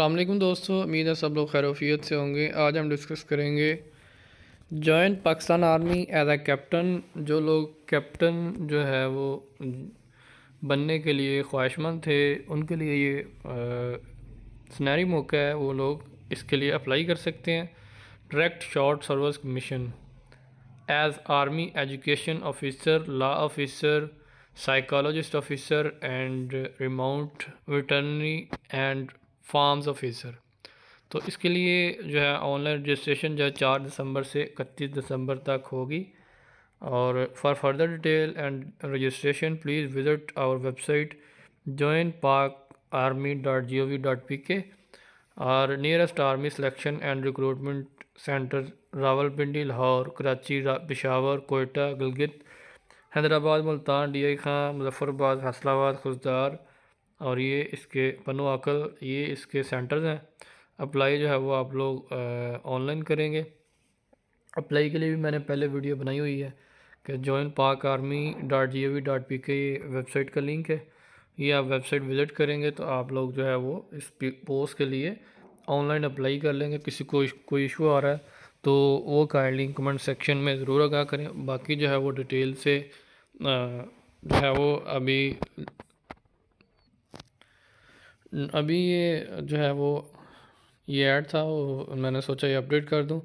अल्लाम दोस्तों उम्मीद है सब लोग खैरूफियत से होंगे आज हम डिस्कस करेंगे join Pakistan army as a captain जो लोग कैप्टन जो है वो बनने के लिए ख्वाहिशमंद थे उनके लिए ये सुनहरी मौका है वो लोग इसके लिए अप्लाई कर सकते हैं direct short service commission as army education officer law officer psychologist officer and remount veterinary and farms officer तो इसके लिए जो है ऑनलाइन रजिस्ट्रेशन जो है चार दिसंबर से इकतीस दिसंबर तक होगी और for further detail and registration please visit our website join Pak army dot G O V dot P K और nearest army selection and recruitment centre Rawalpindi Lahore Karachi Peshawar Quetta Gilgit Hyderabad Multan D I Khan Muzaffarabad Faisalabad Khuzdar और ये इसके पनो अकल ये इसके सेंटर्स हैं अप्लाई जो है वो आप लोग ऑनलाइन करेंगे अप्लाई के लिए भी मैंने पहले वीडियो बनाई हुई है कि join Pak army dot G O V dot P K website का लिंक है ये आप वेबसाइट विज़िट करेंगे तो आप लोग जो है वो इस पोस्ट के लिए ऑनलाइन अप्लाई कर लेंगे किसी को कोई इशू आ रहा है तो वो काइंडली कमेंट सेक्शन में ज़रूर आगा करें बाकी जो है वो डिटेल से जो है वो अभी अभी ये जो है वो ये ऐड था वो मैंने सोचा ये अपडेट कर दूँ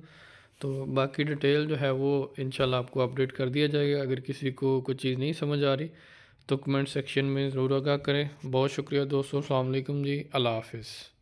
तो बाकी डिटेल जो है वो इन आपको अपडेट कर दिया जाएगा अगर किसी को कोई चीज़ नहीं समझ आ रही तो कमेंट सेक्शन में ज़रूर आगा करें बहुत शुक्रिया दोस्तों अलैक्म जी अल्लाह हाफिज़